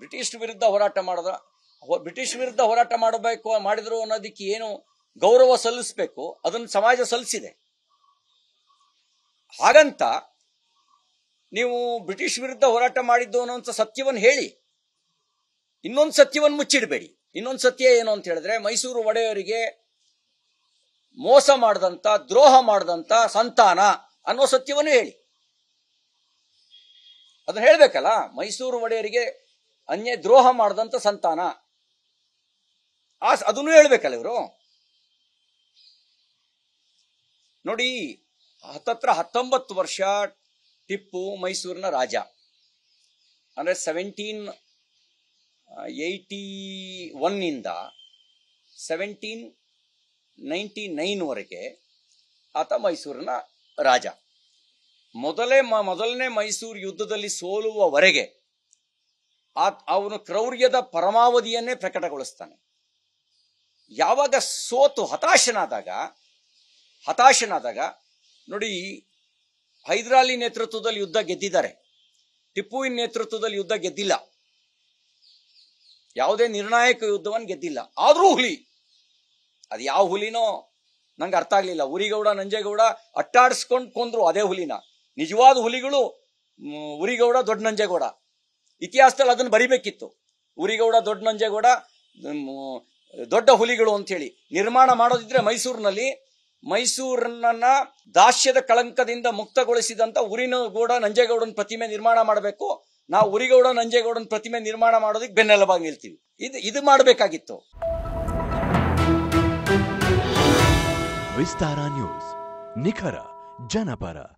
British ವಿರುದ್ಧ ಹೋರಾಟ ಮಾಡಿದ್ರ ಬ್ರಿಟಿಷ್ ವಿರುದ್ಧ ಹೋರಾಟ ಮಾಡಬೇಕು ಮಾಡಿದ್ರು ಅನ್ನೋದಕ್ಕೆ ಏನು ಗೌರವ ಸಲ್ಲಿಸಬೇಕು ಅದನ್ನು ಸಮಾಜ ಸಲ್ಲಿಸಿದೆ ಹಾಗಂತ ನೀವು ಬ್ರಿಟಿಷ್ ವಿರುದ್ಧ ಹೋರಾಟ ಮಾಡಿದ್ದು ಅನ್ನೋಂಥ ಸತ್ಯವನ್ನು ಹೇಳಿ ಇನ್ನೊಂದು ಸತ್ಯವನ್ನು ಮುಚ್ಚಿಡಬೇಡಿ ಇನ್ನೊಂದು ಸತ್ಯ ಏನು ಅಂತ ಹೇಳಿದ್ರೆ ಮೈಸೂರು ಒಡೆಯವರಿಗೆ ಮೋಸ ಮಾಡಿದಂಥ ದ್ರೋಹ ಮಾಡಿದಂಥ ಸಂತಾನ ಅನ್ನೋ ಸತ್ಯವನ್ನು ಹೇಳಿ ಅದನ್ನ ಹೇಳ್ಬೇಕಲ್ಲ ಮೈಸೂರು ಒಡೆಯರಿಗೆ ಅನ್ಯ ದ್ರೋಹ ಮಾಡದಂತ ಸಂತಾನ ಆ ಅದನ್ನು ಹೇಳ್ಬೇಕಲ್ಲ ಇವರು ನೋಡಿ ಹತ್ತತ್ರ ಹತ್ತೊಂಬತ್ತು ವರ್ಷ ಟಿಪ್ಪು ಮೈಸೂರಿನ ರಾಜ ಅಂದ್ರೆ ಸೆವೆಂಟೀನ್ ಏಯ್ಟಿ ಒನ್ನಿಂದ ಸೆವೆಂಟೀನ್ ನೈಂಟಿ ನೈನ್ವರೆಗೆ ಆತ ಮೈಸೂರಿನ ರಾಜ ಮೊದಲೇ ಮೊದಲನೇ ಮೈಸೂರು ಯುದ್ಧದಲ್ಲಿ ಸೋಲುವವರೆಗೆ ಅವನು ಕ್ರೌರ್ಯದ ಪರಮಾವಧಿಯನ್ನೇ ಪ್ರಕಟಗೊಳಿಸ್ತಾನೆ ಯಾವಾಗ ಸೋತು ಹತಾಶನಾದಾಗ ಹತಾಶನಾದಾಗ ನೋಡಿ ಹೈದ್ರಾಲಿ ನೇತೃತ್ವದಲ್ಲಿ ಯುದ್ಧ ಗೆದ್ದಿದ್ದಾರೆ ಟಿಪ್ಪುವಿನ ನೇತೃತ್ವದಲ್ಲಿ ಯುದ್ಧ ಗೆದ್ದಿಲ್ಲ ಯಾವುದೇ ನಿರ್ಣಾಯಕ ಯುದ್ಧವನ್ನು ಗೆದ್ದಿಲ್ಲ ಆದರೂ ಹುಲಿ ಅದು ಯಾವ ಹುಲಿನೋ ನಂಗೆ ಅರ್ಥ ಆಗಲಿಲ್ಲ ಉರಿಗೌಡ ನಂಜೇಗೌಡ ಅಟ್ಟಾಡಿಸ್ಕೊಂಡು ಕೊಂದ್ರು ಅದೇ ಹುಲಿನ ನಿಜವಾದ ಹುಲಿಗಳು ಉರಿಗೌಡ ದೊಡ್ಡ ನಂಜೇಗೌಡ ಇತಿಹಾಸದಲ್ಲಿ ಅದನ್ನು ಬರಿಬೇಕಿತ್ತು ಉರಿಗೌಡ ದೊಡ್ಡ ನಂಜೇಗೌಡ ದೊಡ್ಡ ಹುಲಿಗಳು ಅಂತ ಹೇಳಿ ನಿರ್ಮಾಣ ಮಾಡೋದಿದ್ರೆ ಮೈಸೂರಿನಲ್ಲಿ ಮೈಸೂರನ್ನ ದಾಸ್ಯದ ಕಳಂಕದಿಂದ ಮುಕ್ತಗೊಳಿಸಿದಂತ ಊರಿನ ಗೌಡ ನಂಜೇಗೌಡನ ಪ್ರತಿಮೆ ನಿರ್ಮಾಣ ಮಾಡಬೇಕು ನಾವು ಉರಿಗೌಡ ನಂಜೇಗೌಡನ ಪ್ರತಿಮೆ ನಿರ್ಮಾಣ ಮಾಡೋದಕ್ಕೆ ಬೆನ್ನೆಲಬಾಗಿ ನಿಲ್ತೀವಿ ಇದು ಇದು ಮಾಡಬೇಕಾಗಿತ್ತು ವಿಸ್ತಾರ ನ್ಯೂಸ್ ನಿಖರ ಜನಪರ